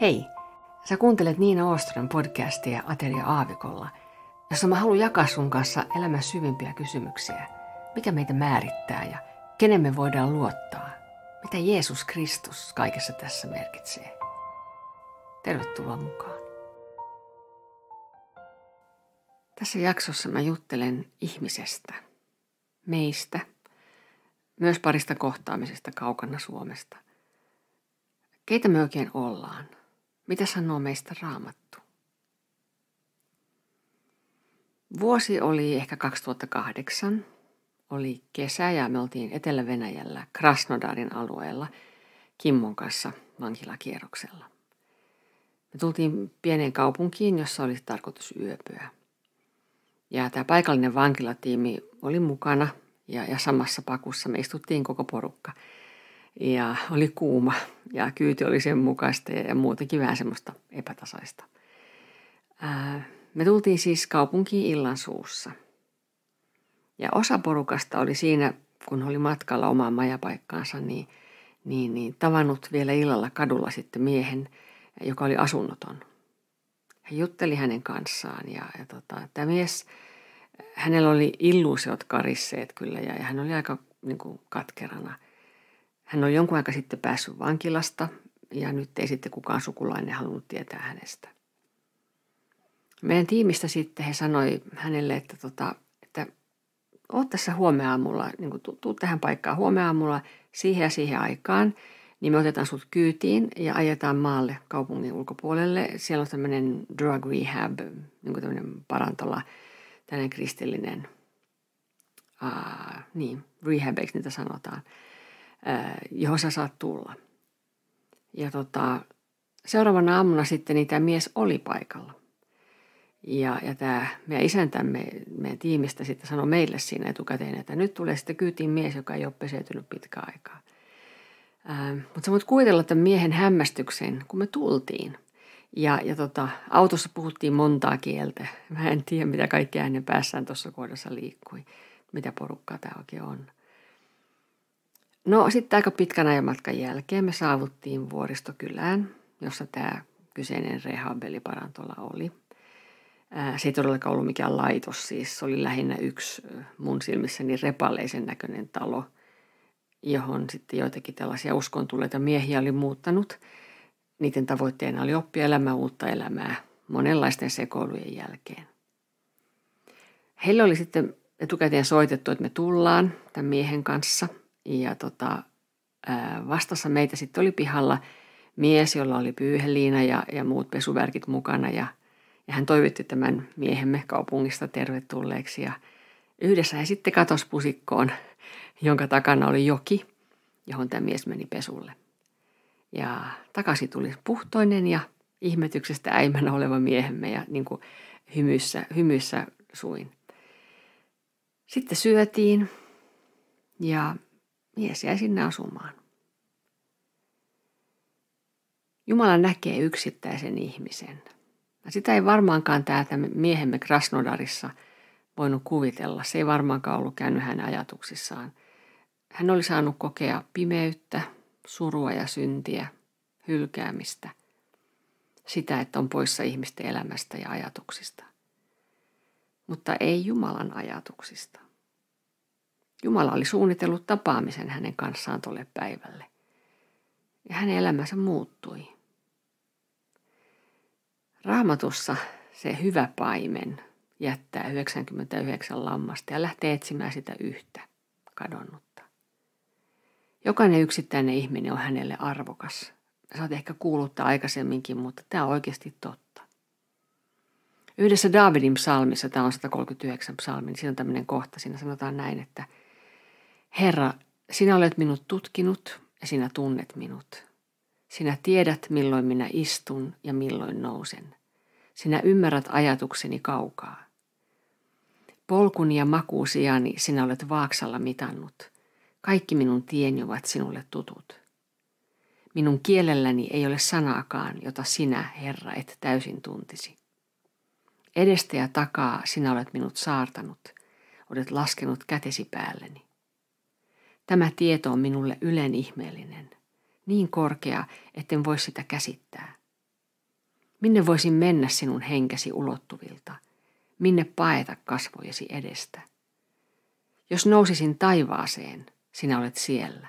Hei, sä kuuntelet Niina Oostron podcastia Ateria Aavikolla, jossa mä haluan jakaa sun kanssa elämän syvimpiä kysymyksiä. Mikä meitä määrittää ja kenen me voidaan luottaa? Mitä Jeesus Kristus kaikessa tässä merkitsee? Tervetuloa mukaan. Tässä jaksossa mä juttelen ihmisestä, meistä, myös parista kohtaamisesta kaukana Suomesta. Keitä me oikein ollaan? Mitä sanoo meistä raamattu? Vuosi oli ehkä 2008, oli kesä ja me oltiin Etelä-Venäjällä Krasnodarin alueella Kimmon kanssa vankilakierroksella. Me tultiin pieneen kaupunkiin, jossa oli tarkoitus yöpyä. Ja tämä paikallinen vankilatiimi oli mukana ja, ja samassa pakussa me istuttiin koko porukka – ja oli kuuma ja kyyti oli sen mukaista ja muutenkin vähän semmoista epätasaista. me tultiin siis kaupunkiin illan suussa. Ja osa porukasta oli siinä, kun oli matkalla omaan majapaikkaansa, niin, niin, niin tavannut vielä illalla kadulla sitten miehen, joka oli asunnoton. Hän jutteli hänen kanssaan ja, ja tota, tämä mies, hänellä oli illuusiot karisseet kyllä ja, ja hän oli aika niin kuin, katkerana – hän on jonkun aika sitten päässyt vankilasta ja nyt ei sitten kukaan sukulainen halunnut tietää hänestä. Meidän tiimistä sitten he sanoi hänelle, että, tota, että oot tässä huomenna aamulla, niin tuu, tuu tähän paikkaan huomenna aamulla siihen ja siihen aikaan, niin me otetaan sut kyytiin ja ajetaan maalle kaupungin ulkopuolelle. Siellä on tämmöinen drug rehab, niin kuin tämmöinen parantola, tämmöinen kristillinen, aa, niin, rehabeiksi niitä sanotaan – Äh, johon sä saat tulla. Ja tota, seuraavana aamuna sitten niin tämä mies oli paikalla. Ja, ja tämä meidän isäntämme meidän tiimistä sitten sanoi meille siinä etukäteen, että nyt tulee sitten kyytiin mies, joka ei ole peseytynyt pitkään aikaa. Äh, Mutta sä voit kuvitella tämän miehen hämmästyksen, kun me tultiin. Ja, ja tota, autossa puhuttiin montaa kieltä. Mä en tiedä, mitä kaikki hänen päässään tuossa kohdassa liikkui, mitä porukkaa tämä oikein on. No sitten aika pitkän ajomatkan jälkeen me saavuttiin vuoristokylään, jossa tämä kyseinen rehabiliparantola oli. Se ei todellakaan ollut mikään laitos, siis se oli lähinnä yksi mun silmissäni repaleisen näköinen talo, johon sitten joitakin tällaisia uskontuleita miehiä oli muuttanut. Niiden tavoitteena oli oppia elämää uutta elämää monenlaisten sekoilujen jälkeen. Heille oli sitten etukäteen soitettu, että me tullaan tämän miehen kanssa – ja tota, vastassa meitä sitten oli pihalla mies, jolla oli pyyheliina ja, ja muut pesuvärkit mukana ja, ja hän toivotti tämän miehemme kaupungista tervetulleeksi ja yhdessä he sitten katosi pusikkoon, jonka takana oli joki, johon tämä mies meni pesulle. Ja takaisin tuli puhtoinen ja ihmetyksestä äimänä oleva miehemme ja niin kuin hymyssä, hymyssä suin. Sitten syötiin ja Mies jäi sinne asumaan. Jumala näkee yksittäisen ihmisen. No sitä ei varmaankaan täältä miehemme Krasnodarissa voinut kuvitella. Se ei varmaankaan ollut käynyt hänen ajatuksissaan. Hän oli saanut kokea pimeyttä, surua ja syntiä, hylkäämistä, sitä, että on poissa ihmisten elämästä ja ajatuksista. Mutta ei Jumalan ajatuksista. Jumala oli suunnitellut tapaamisen hänen kanssaan tolle päivälle. Ja hänen elämänsä muuttui. Raamatussa se hyvä paimen jättää 99 lammasta ja lähtee etsimään sitä yhtä kadonnutta. Jokainen yksittäinen ihminen on hänelle arvokas. Sä oot ehkä kuuluttaa aikaisemminkin, mutta tämä on oikeasti totta. Yhdessä Davidin psalmissa, tämä on 139 psalmi, niin siinä on tämmöinen kohta, siinä sanotaan näin, että – Herra, sinä olet minut tutkinut ja sinä tunnet minut. Sinä tiedät, milloin minä istun ja milloin nousen. Sinä ymmärrät ajatukseni kaukaa. Polkun ja makuusiani sinä olet vaaksalla mitannut. Kaikki minun tieni ovat sinulle tutut. Minun kielelläni ei ole sanaakaan, jota sinä, Herra, et täysin tuntisi. Edestä ja takaa sinä olet minut saartanut, olet laskenut kätesi päälleni. Tämä tieto on minulle ylen ihmeellinen, niin korkea, etten voi sitä käsittää. Minne voisin mennä sinun henkesi ulottuvilta? Minne paeta kasvojesi edestä? Jos nousisin taivaaseen, sinä olet siellä.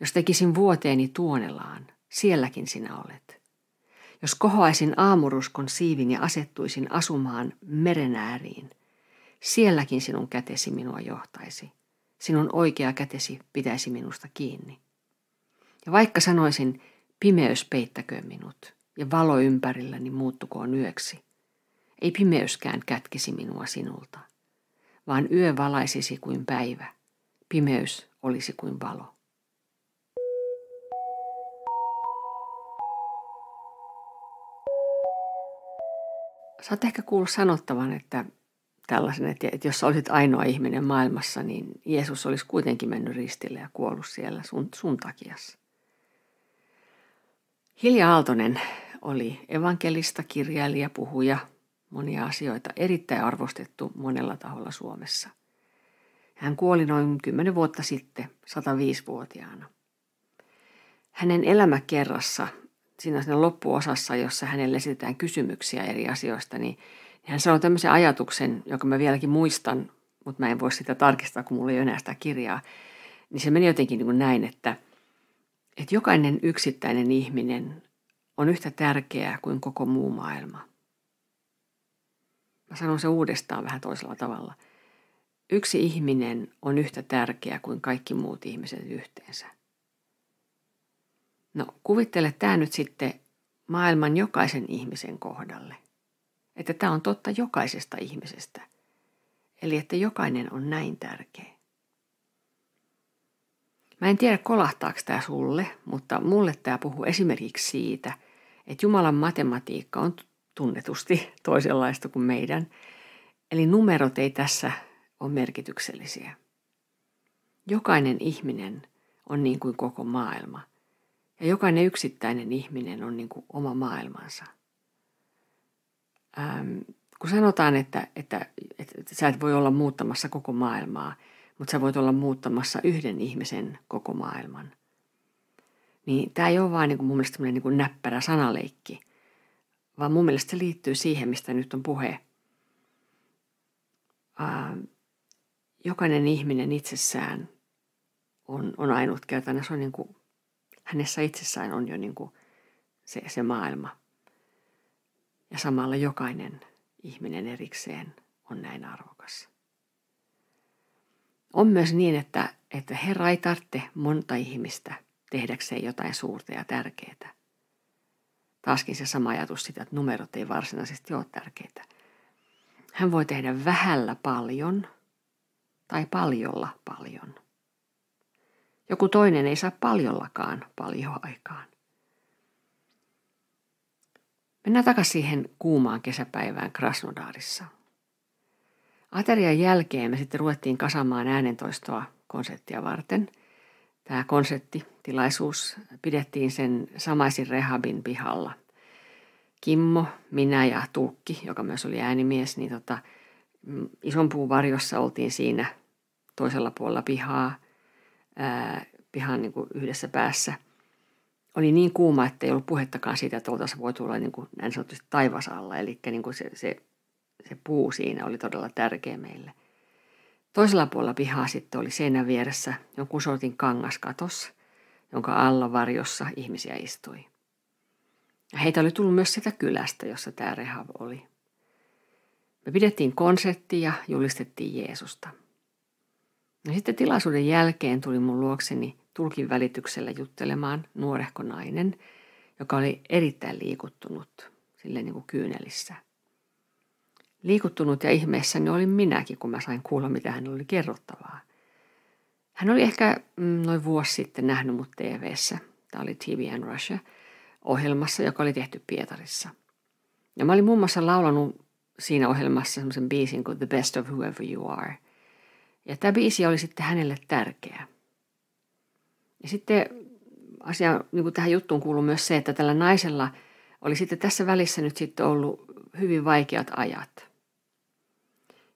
Jos tekisin vuoteeni tuonelaan, sielläkin sinä olet. Jos kohoaisin aamuruskon siivin ja asettuisin asumaan meren ääriin, sielläkin sinun kätesi minua johtaisi sinun oikea kätesi pitäisi minusta kiinni. Ja vaikka sanoisin, pimeys peittäköön minut ja valo ympärilläni muuttukoon yöksi, ei pimeyskään kätkisi minua sinulta, vaan yö valaisisi kuin päivä, pimeys olisi kuin valo. Saat ehkä kuulla sanottavan, että tällaisen, että, että jos olisit ainoa ihminen maailmassa, niin Jeesus olisi kuitenkin mennyt ristille ja kuollut siellä sun, sun takias. Hilja Aaltonen oli evankelista, kirjailija, puhuja, monia asioita, erittäin arvostettu monella taholla Suomessa. Hän kuoli noin 10 vuotta sitten, 105-vuotiaana. Hänen elämäkerrassa, siinä, siinä loppuosassa, jossa hänelle esitetään kysymyksiä eri asioista, niin ja hän sanoi tämmöisen ajatuksen, jonka mä vieläkin muistan, mutta mä en voi sitä tarkistaa, kun mulla ei ole enää sitä kirjaa. Niin se meni jotenkin niin kuin näin, että, että jokainen yksittäinen ihminen on yhtä tärkeää kuin koko muu maailma. Mä sanon se uudestaan vähän toisella tavalla. Yksi ihminen on yhtä tärkeä kuin kaikki muut ihmiset yhteensä. No kuvittele tämä nyt sitten maailman jokaisen ihmisen kohdalle – että tämä on totta jokaisesta ihmisestä, eli että jokainen on näin tärkeä. Mä en tiedä kolahtaako tämä sulle, mutta mulle tämä puhuu esimerkiksi siitä, että Jumalan matematiikka on tunnetusti toisenlaista kuin meidän, eli numerot ei tässä ole merkityksellisiä. Jokainen ihminen on niin kuin koko maailma, ja jokainen yksittäinen ihminen on niin kuin oma maailmansa – ähm, kun sanotaan, että, että, että, että sä et voi olla muuttamassa koko maailmaa, mutta sä voit olla muuttamassa yhden ihmisen koko maailman, niin tämä ei ole vain niin kuin mun mielestä niin kuin näppärä sanaleikki, vaan mun mielestä se liittyy siihen, mistä nyt on puhe. Ähm, jokainen ihminen itsessään on, on ainutkertainen. Se on niin kuin, hänessä itsessään on jo niin kuin se, se maailma – ja samalla jokainen ihminen erikseen on näin arvokas. On myös niin, että, että Herra ei tarvitse monta ihmistä tehdäkseen jotain suurta ja tärkeää. Taaskin se sama ajatus sitä, että numerot ei varsinaisesti ole tärkeitä. Hän voi tehdä vähällä paljon tai paljolla paljon. Joku toinen ei saa paljollakaan paljon aikaan. Mennään takaisin siihen kuumaan kesäpäivään Krasnodarissa. Aterian jälkeen me sitten ruvettiin kasamaan äänentoistoa konserttia varten. Tämä konserttitilaisuus pidettiin sen samaisin rehabin pihalla. Kimmo, minä ja Tuukki, joka myös oli äänimies, niin tota, mm, ison puun varjossa oltiin siinä toisella puolella pihaa, ää, pihan niin kuin yhdessä päässä – oli niin kuuma, että ei ollut puhettakaan siitä, että oltaisiin voi tulla niin kuin, näin sanotusti taivasalla. Eli niin kuin se, se, se puu siinä oli todella tärkeä meille. Toisella puolella pihaa sitten oli seinän vieressä jonkun sortin kangaskatos, jonka alla varjossa ihmisiä istui. Heitä oli tullut myös sitä kylästä, jossa tämä rehav oli. Me pidettiin konsertti ja julistettiin Jeesusta. No sitten tilaisuuden jälkeen tuli mun luokseni tulkin välityksellä juttelemaan nuorehko nainen, joka oli erittäin liikuttunut, sille niin kuin kyynelissä. Liikuttunut ja ihmeessäni olin minäkin, kun mä sain kuulla, mitä hän oli kerrottavaa. Hän oli ehkä mm, noin vuosi sitten nähnyt mut tv Tämä oli TV and Russia ohjelmassa, joka oli tehty Pietarissa. Ja mä olin muun muassa laulanut siinä ohjelmassa semmoisen biisin kuin The Best of Whoever You Are. Ja tämä biisi oli sitten hänelle tärkeä – ja sitten asia, niin kuin tähän juttuun kuuluu myös se, että tällä naisella oli sitten tässä välissä nyt sitten ollut hyvin vaikeat ajat.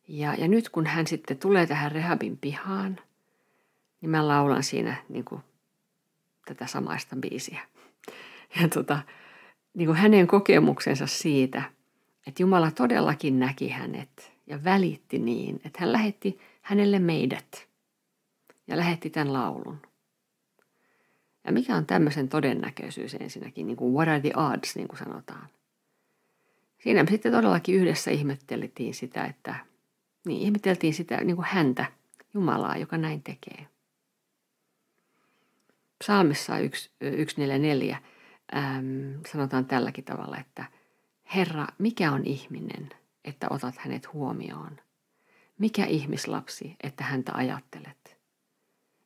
Ja, ja nyt kun hän sitten tulee tähän rehabin pihaan, niin mä laulan siinä niin kuin, tätä samaista biisiä. Ja tota, niin kuin hänen kokemuksensa siitä, että Jumala todellakin näki hänet ja välitti niin, että hän lähetti hänelle meidät ja lähetti tämän laulun. Ja mikä on tämmöisen todennäköisyys ensinnäkin, niin kuin what are the odds, niin kuin sanotaan. Siinä me sitten todellakin yhdessä ihmetteltiin sitä, että niin ihmeteltiin sitä niin kuin häntä, Jumalaa, joka näin tekee. Psalmissa 144 äm, sanotaan tälläkin tavalla, että Herra, mikä on ihminen, että otat hänet huomioon? Mikä ihmislapsi, että häntä ajattelet?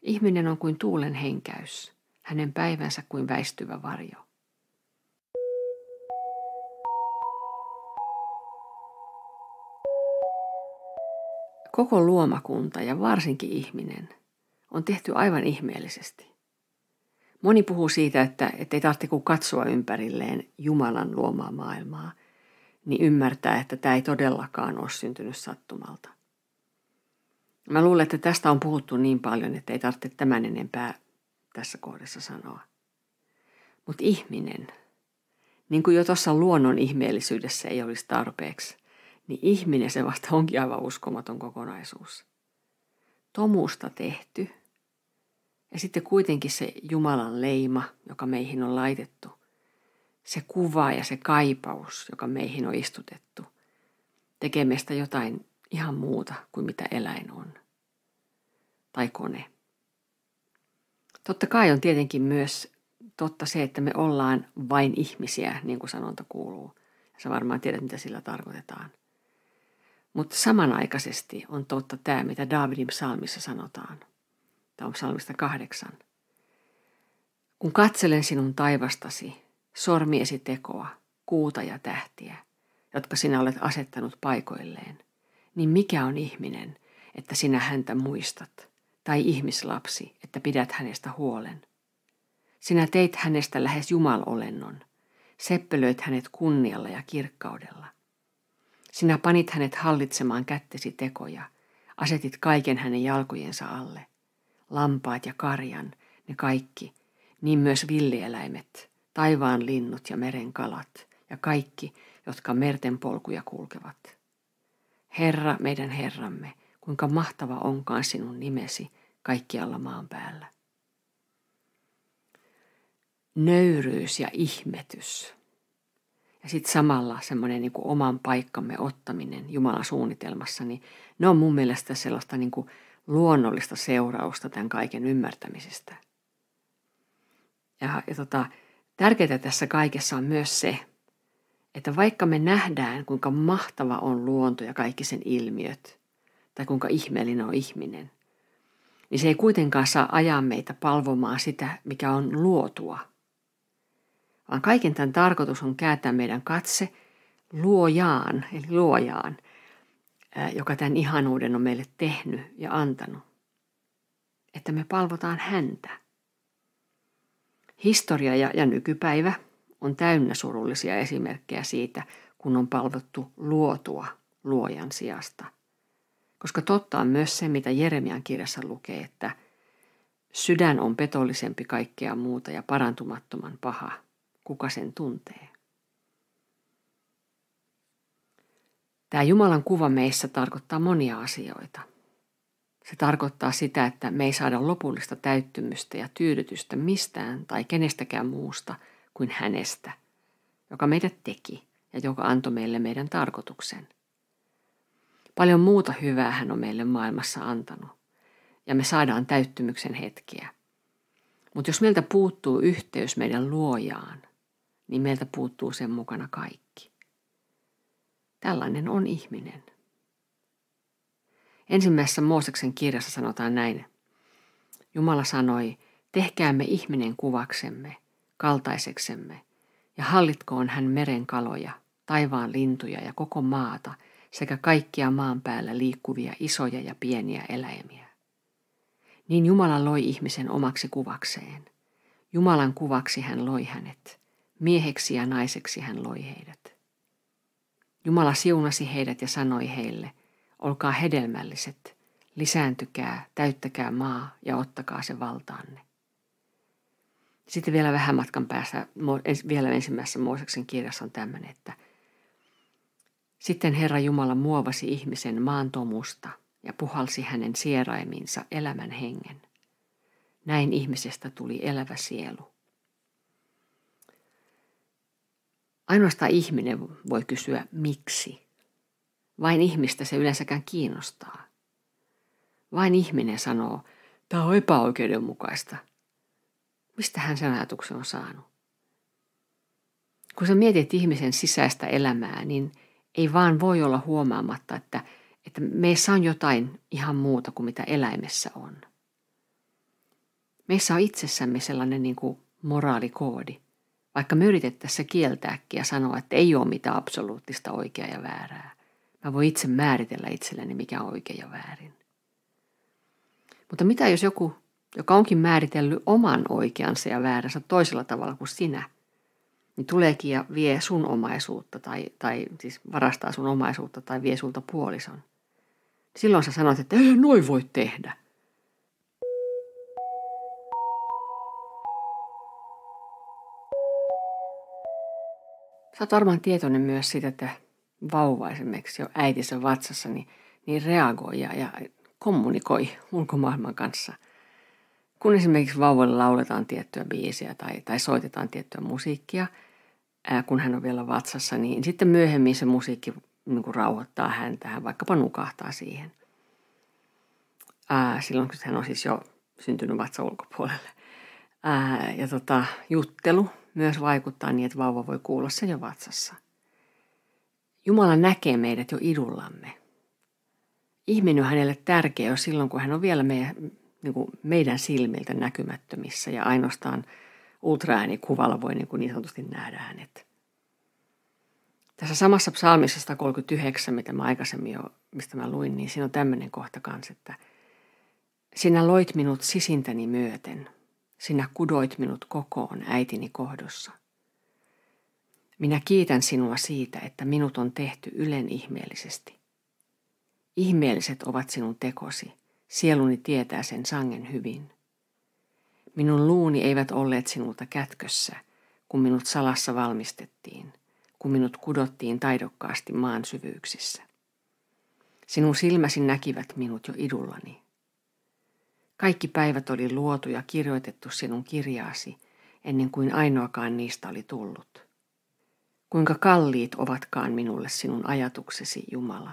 Ihminen on kuin tuulen henkäys – hänen päivänsä kuin väistyvä varjo. Koko luomakunta ja varsinkin ihminen on tehty aivan ihmeellisesti. Moni puhuu siitä, että ei tarvitse kuin katsoa ympärilleen Jumalan luomaa maailmaa, niin ymmärtää, että tämä ei todellakaan ole syntynyt sattumalta. Mä luulen, että tästä on puhuttu niin paljon, että ei tarvitse tämän enempää tässä kohdassa sanoa. Mutta ihminen, niin kuin jo tuossa luonnon ihmeellisyydessä ei olisi tarpeeksi, niin ihminen se vasta onkin aivan uskomaton kokonaisuus. Tomusta tehty ja sitten kuitenkin se Jumalan leima, joka meihin on laitettu, se kuva ja se kaipaus, joka meihin on istutettu, tekee meistä jotain ihan muuta kuin mitä eläin on. Tai kone. Totta kai on tietenkin myös totta se, että me ollaan vain ihmisiä, niin kuin sanonta kuuluu. Sä varmaan tiedät, mitä sillä tarkoitetaan. Mutta samanaikaisesti on totta tämä, mitä Davidin psalmissa sanotaan. Tämä on psalmista kahdeksan. Kun katselen sinun taivastasi, sormiesi tekoa, kuuta ja tähtiä, jotka sinä olet asettanut paikoilleen, niin mikä on ihminen, että sinä häntä muistat – tai ihmislapsi, että pidät hänestä huolen. Sinä teit hänestä lähes jumalolennon. Seppelöit hänet kunnialla ja kirkkaudella. Sinä panit hänet hallitsemaan kättesi tekoja. Asetit kaiken hänen jalkojensa alle. Lampaat ja karjan, ne kaikki, niin myös villieläimet, taivaan linnut ja meren kalat ja kaikki, jotka merten polkuja kulkevat. Herra, meidän Herramme, kuinka mahtava onkaan sinun nimesi – kaikkialla maan päällä. Nöyryys ja ihmetys. Ja sitten samalla semmoinen niin oman paikkamme ottaminen Jumalan suunnitelmassa, niin ne on mun mielestä sellaista niin kuin luonnollista seurausta tämän kaiken ymmärtämisestä. Ja, ja tota, tärkeää tässä kaikessa on myös se, että vaikka me nähdään, kuinka mahtava on luonto ja kaikki sen ilmiöt, tai kuinka ihmeellinen on ihminen, niin se ei kuitenkaan saa ajaa meitä palvomaan sitä, mikä on luotua. Vaan kaiken tämän tarkoitus on kääntää meidän katse luojaan, eli luojaan, joka tämän ihanuuden on meille tehnyt ja antanut. Että me palvotaan häntä. Historia ja, ja nykypäivä on täynnä surullisia esimerkkejä siitä, kun on palvottu luotua luojan sijasta – koska totta on myös se, mitä Jeremian kirjassa lukee, että sydän on petollisempi kaikkea muuta ja parantumattoman paha. Kuka sen tuntee? Tämä Jumalan kuva meissä tarkoittaa monia asioita. Se tarkoittaa sitä, että me ei saada lopullista täyttymystä ja tyydytystä mistään tai kenestäkään muusta kuin hänestä, joka meidät teki ja joka antoi meille meidän tarkoituksen – Paljon muuta hyvää hän on meille maailmassa antanut, ja me saadaan täyttymyksen hetkiä. Mutta jos meiltä puuttuu yhteys meidän luojaan, niin meiltä puuttuu sen mukana kaikki. Tällainen on ihminen. Ensimmäisessä Mooseksen kirjassa sanotaan näin. Jumala sanoi, tehkäämme ihminen kuvaksemme, kaltaiseksemme, ja hallitkoon hän meren kaloja, taivaan lintuja ja koko maata – sekä kaikkia maan päällä liikkuvia isoja ja pieniä eläimiä. Niin Jumala loi ihmisen omaksi kuvakseen. Jumalan kuvaksi hän loi hänet. Mieheksi ja naiseksi hän loi heidät. Jumala siunasi heidät ja sanoi heille, olkaa hedelmälliset, lisääntykää, täyttäkää maa ja ottakaa se valtaanne. Sitten vielä vähän matkan päässä, vielä ensimmäisessä Mooseksen kirjassa on tämmöinen, että – sitten Herra Jumala muovasi ihmisen maantomusta ja puhalsi hänen sieraiminsa elämän hengen. Näin ihmisestä tuli elävä sielu. Ainoastaan ihminen voi kysyä miksi. Vain ihmistä se yleensäkään kiinnostaa. Vain ihminen sanoo, tämä on epäoikeudenmukaista. Mistä hän sen ajatuksen on saanut? Kun sä mietit ihmisen sisäistä elämää, niin – ei vaan voi olla huomaamatta, että, että meissä on jotain ihan muuta kuin mitä eläimessä on. Meissä on itsessämme sellainen niin kuin moraalikoodi, vaikka me yritettäessä kieltääkin ja sanoa, että ei ole mitään absoluuttista oikeaa ja väärää. Mä voin itse määritellä itselleni, mikä on oikein ja väärin. Mutta mitä jos joku, joka onkin määritellyt oman oikeansa ja vääränsä toisella tavalla kuin sinä – niin tuleekin ja vie sun omaisuutta tai, tai siis varastaa sun omaisuutta tai vie sulta puolison. Silloin sä sanot, että ei noin voi tehdä. Sä oot varmaan tietoinen myös siitä, että vauva esimerkiksi jo äitinsä vatsassa niin, niin reagoi ja, ja kommunikoi ulkomaailman kanssa – kun esimerkiksi vauvalle lauletaan tiettyä biisiä tai, tai soitetaan tiettyä musiikkia, ää, kun hän on vielä vatsassa, niin sitten myöhemmin se musiikki niin kuin rauhoittaa häntä, hän vaikkapa nukahtaa siihen. Ää, silloin, kun hän on siis jo syntynyt vatsa ulkopuolelle. Ää, ja tota, juttelu myös vaikuttaa niin, että vauva voi kuulla sen jo vatsassa. Jumala näkee meidät jo idullamme. Ihminen on hänelle tärkeä jo silloin, kun hän on vielä meidän, niin kuin meidän silmiltä näkymättömissä ja ainoastaan ultraäänikuvalla voi niin, kuin niin sanotusti nähdä hänet. Tässä samassa psalmissa 139, mitä mä aikaisemmin jo, mistä mä luin, niin siinä on tämmöinen kohta kanssa, että sinä loit minut sisintäni myöten, sinä kudoit minut kokoon äitini kohdossa. Minä kiitän sinua siitä, että minut on tehty ylen ihmeellisesti. Ihmeelliset ovat sinun tekosi – Sieluni tietää sen sangen hyvin. Minun luuni eivät olleet sinulta kätkössä, kun minut salassa valmistettiin, kun minut kudottiin taidokkaasti maan syvyyksissä. Sinun silmäsi näkivät minut jo idullani. Kaikki päivät oli luotu ja kirjoitettu sinun kirjaasi, ennen kuin ainoakaan niistä oli tullut. Kuinka kalliit ovatkaan minulle sinun ajatuksesi, Jumala,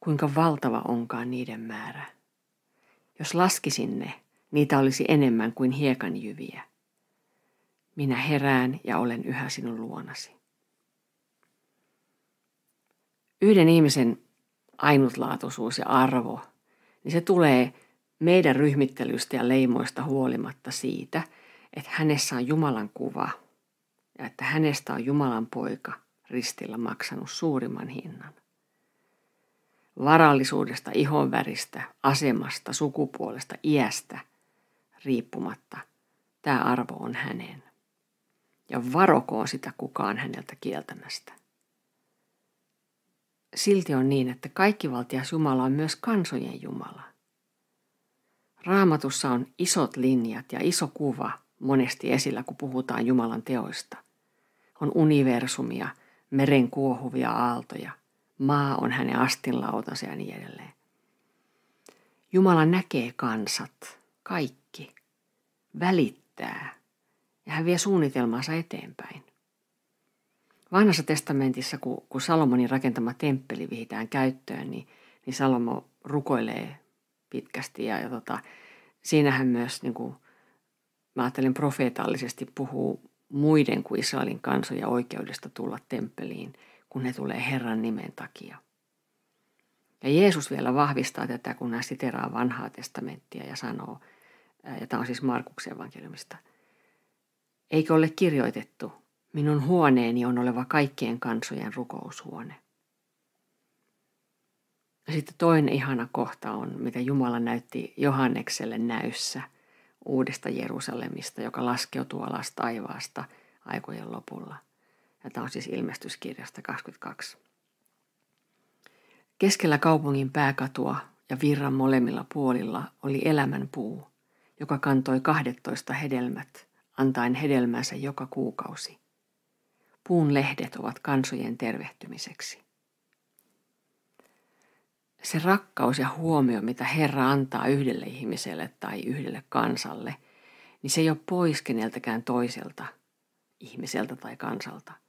kuinka valtava onkaan niiden määrä. Jos laskisin ne, niitä olisi enemmän kuin hiekanjyviä. Minä herään ja olen yhä sinun luonasi. Yhden ihmisen ainutlaatuisuus ja arvo, niin se tulee meidän ryhmittelystä ja leimoista huolimatta siitä, että hänessä on Jumalan kuva ja että hänestä on Jumalan poika ristillä maksanut suurimman hinnan varallisuudesta, ihonväristä, asemasta, sukupuolesta, iästä riippumatta. Tämä arvo on hänen. Ja varokoon sitä kukaan häneltä kieltämästä. Silti on niin, että kaikkivaltias Jumala on myös kansojen Jumala. Raamatussa on isot linjat ja iso kuva monesti esillä, kun puhutaan Jumalan teoista. On universumia, meren kuohuvia aaltoja, maa on hänen astinlautansa ja niin edelleen. Jumala näkee kansat, kaikki, välittää ja hän vie suunnitelmansa eteenpäin. Vanhassa testamentissa, kun, kun Salomonin rakentama temppeli vihitään käyttöön, niin, niin Salomo rukoilee pitkästi ja, ja tota, siinähän myös, niin kuin, mä ajattelen profeetallisesti, puhuu muiden kuin Israelin kansoja oikeudesta tulla temppeliin – kun ne tulee Herran nimen takia. Ja Jeesus vielä vahvistaa tätä, kun hän siteraa vanhaa testamenttia ja sanoo, ja tämä on siis Markuksen evankeliumista, eikö ole kirjoitettu, minun huoneeni on oleva kaikkien kansojen rukoushuone. Ja sitten toinen ihana kohta on, mitä Jumala näytti Johannekselle näyssä uudesta Jerusalemista, joka laskeutuu alas taivaasta aikojen lopulla – ja tämä on siis ilmestyskirjasta 22. Keskellä kaupungin pääkatua ja virran molemmilla puolilla oli elämänpuu, joka kantoi 12 hedelmät, antaen hedelmänsä joka kuukausi. Puun lehdet ovat kansojen tervehtymiseksi. Se rakkaus ja huomio, mitä Herra antaa yhdelle ihmiselle tai yhdelle kansalle, niin se ei ole pois keneltäkään toiselta, ihmiseltä tai kansalta –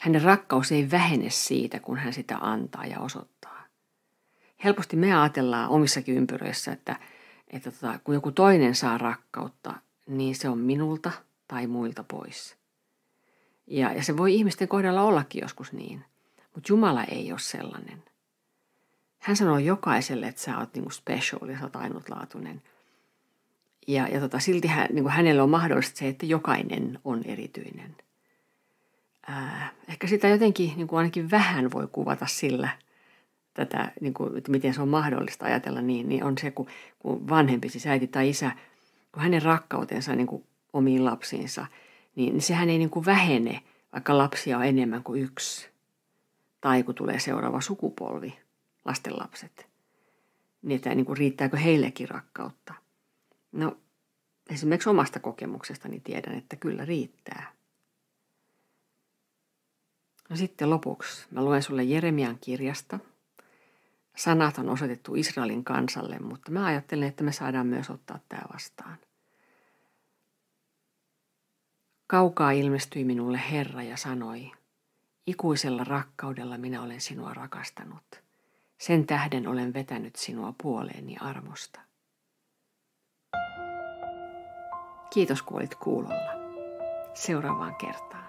hänen rakkaus ei vähene siitä, kun hän sitä antaa ja osoittaa. Helposti me ajatellaan omissakin ympyröissä, että, että tota, kun joku toinen saa rakkautta, niin se on minulta tai muilta pois. Ja, ja se voi ihmisten kohdalla ollakin joskus niin, mutta Jumala ei ole sellainen. Hän sanoo jokaiselle, että sä oot niinku special ja sä oot ainutlaatuinen. Ja, ja tota, silti hän, niinku hänelle on mahdollista se, että jokainen on erityinen. Ää, ehkä sitä jotenkin niin kuin ainakin vähän voi kuvata sillä, tätä, niin kuin, että miten se on mahdollista ajatella niin, niin on se, kun, kun vanhempi, siis äiti tai isä, kun hänen rakkautensa niin kuin omiin lapsiinsa, niin, niin sehän ei niin kuin vähene, vaikka lapsia on enemmän kuin yksi. Tai kun tulee seuraava sukupolvi, lastenlapset. Niin, että niin kuin riittääkö heillekin rakkautta? No, esimerkiksi omasta kokemuksestani tiedän, että kyllä riittää. No sitten lopuksi mä luen sulle Jeremian kirjasta. Sanat on osoitettu Israelin kansalle, mutta mä ajattelen, että me saadaan myös ottaa tämä vastaan. Kaukaa ilmestyi minulle Herra ja sanoi, ikuisella rakkaudella minä olen sinua rakastanut. Sen tähden olen vetänyt sinua puoleeni armosta. Kiitos kun olit kuulolla. Seuraavaan kertaan.